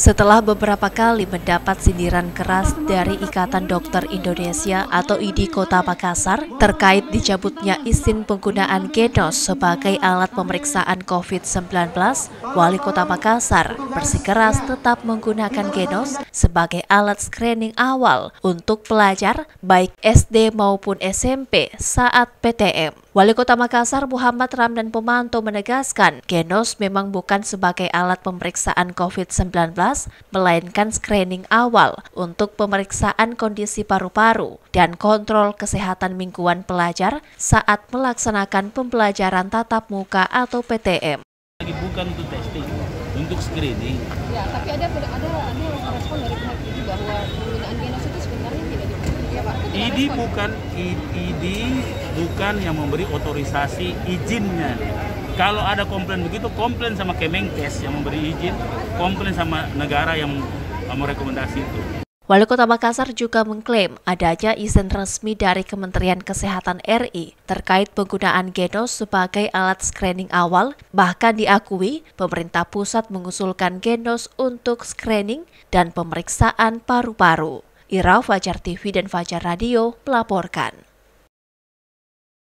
Setelah beberapa kali mendapat sindiran keras dari Ikatan Dokter Indonesia atau IDI Kota Makassar terkait dicabutnya izin penggunaan genos sebagai alat pemeriksaan COVID-19, Wali Kota Makassar bersikeras tetap menggunakan genos sebagai alat screening awal untuk pelajar baik SD maupun SMP saat PTM. Wali Kota Makassar Muhammad Ramdan Pemanto menegaskan, genos memang bukan sebagai alat pemeriksaan COVID-19, melainkan screening awal untuk pemeriksaan kondisi paru-paru dan kontrol kesehatan mingguan pelajar saat melaksanakan pembelajaran tatap muka atau PTM. bukan untuk testing, untuk screening. Ya, tapi ada ada ada respon dari pihak ini bahwa ID bukan ID bukan yang memberi otorisasi izinnya. Kalau ada komplain begitu, komplain sama Kemenkes yang memberi izin, komplain sama negara yang eh, merekomendasi itu. Wali Kota Makassar juga mengklaim adanya izin resmi dari Kementerian Kesehatan RI terkait penggunaan Genos sebagai alat screening awal, bahkan diakui pemerintah pusat mengusulkan Genos untuk screening dan pemeriksaan paru-paru. Irau Fajar TV dan Fajar Radio melaporkan.